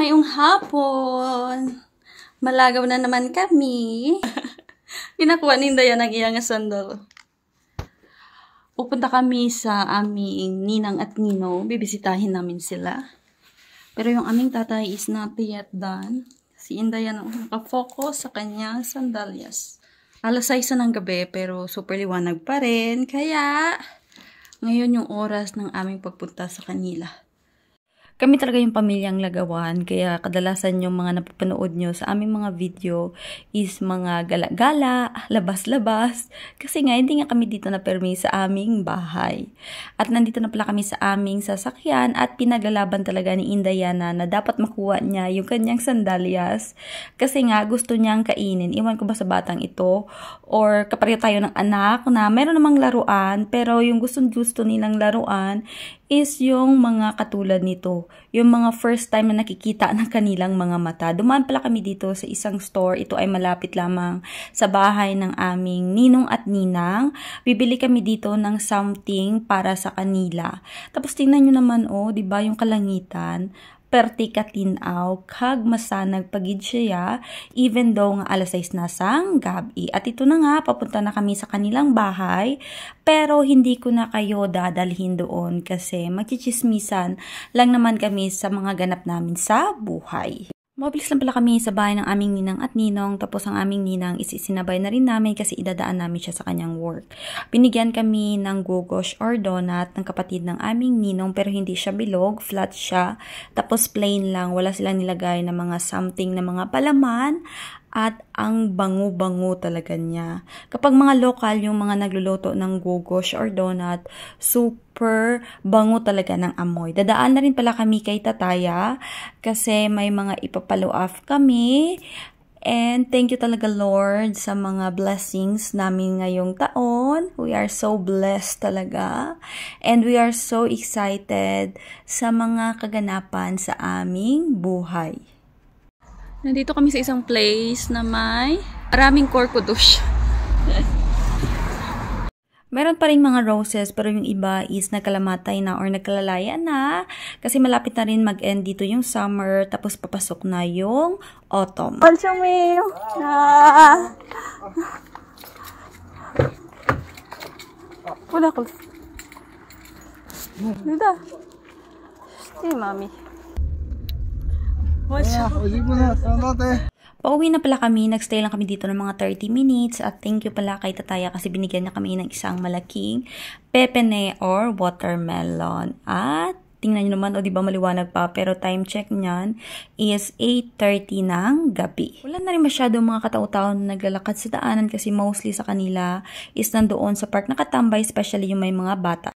Mayong hapon! Malagaw na naman kami. Pinakuha ni Dayan ang iyang sandal. Pupunta kami sa aming ninang at nino. Bibisitahin namin sila. Pero yung aming tatay is not yet done. Si Indayan ang nakafocus sa kanyang sandalyas. Alas 6 ng gabi pero super liwanag pa rin. Kaya ngayon yung oras ng aming pagpunta sa kanila kami talaga yung pamilyang lagawan, kaya kadalasan yung mga napapanood nyo sa aming mga video is mga gala-gala, labas-labas, kasi nga hindi nga kami dito na permi sa aming bahay. At nandito na pala kami sa aming sasakyan at pinaglalaban talaga ni Indayana na dapat makuha niya yung kanyang sandalias. kasi nga gusto niyang kainin. Iwan ko ba sa batang ito? Or kapareho tayo ng anak na meron namang laruan pero yung gustong gusto nilang laruan is yung mga katulad nito. Yung mga first time na nakikita ng kanilang mga mata. Dumaan pala kami dito sa isang store. Ito ay malapit lamang sa bahay ng aming ninong at ninang. Bibili kami dito ng something para sa kanila. Tapos tingnan nyo naman, oh, di ba yung kalangitan perti ka kag masanag pagid siya, even though nga alas 6 na sang gabi. At ito na nga, papunta na kami sa kanilang bahay, pero hindi ko na kayo dadalhin doon kasi magchichismisan lang naman kami sa mga ganap namin sa buhay. Mabilis lang pala kami sa bahay ng aming ninang at ninong tapos ang aming ninang isisinabay na rin namin kasi idadaan namin siya sa kanyang work. Binigyan kami ng gugosh or donut ng kapatid ng aming ninong pero hindi siya bilog, flat siya. Tapos plain lang, wala silang nilagay na mga something na mga palaman at ang bango-bango talaga niya. Kapag mga lokal, yung mga nagluluto ng gogosh or donut, super bango talaga ng amoy. Dadaan na rin pala kami kay Tataya kasi may mga ipapalo kami. And thank you talaga Lord sa mga blessings namin ngayong taon. We are so blessed talaga. And we are so excited sa mga kaganapan sa aming buhay. Nandito kami sa isang place na may maraming korkodush. Meron pa rin mga roses pero yung iba is nagkalamatay na or nagkalalaya na kasi malapit na rin mag-end dito yung summer tapos papasok na yung autumn. Consumim! Ah! Wala ko. Dito. Hey, mami. Watch out. mo na. Tama natin. Pauwi na pala kami, nagstay lang kami dito ng mga 30 minutes at thank you pala kay Tataya kasi binigyan niya kami ng isang malaking pepene or watermelon. At tingnan niyo naman, o di ba maliwanag pa, pero time check niyan is 8.30 ng gabi. Wala na rin masyado mga katao-tao na naglalakad sa daanan kasi mostly sa kanila is nandoon sa park nakatambay, especially yung may mga bata.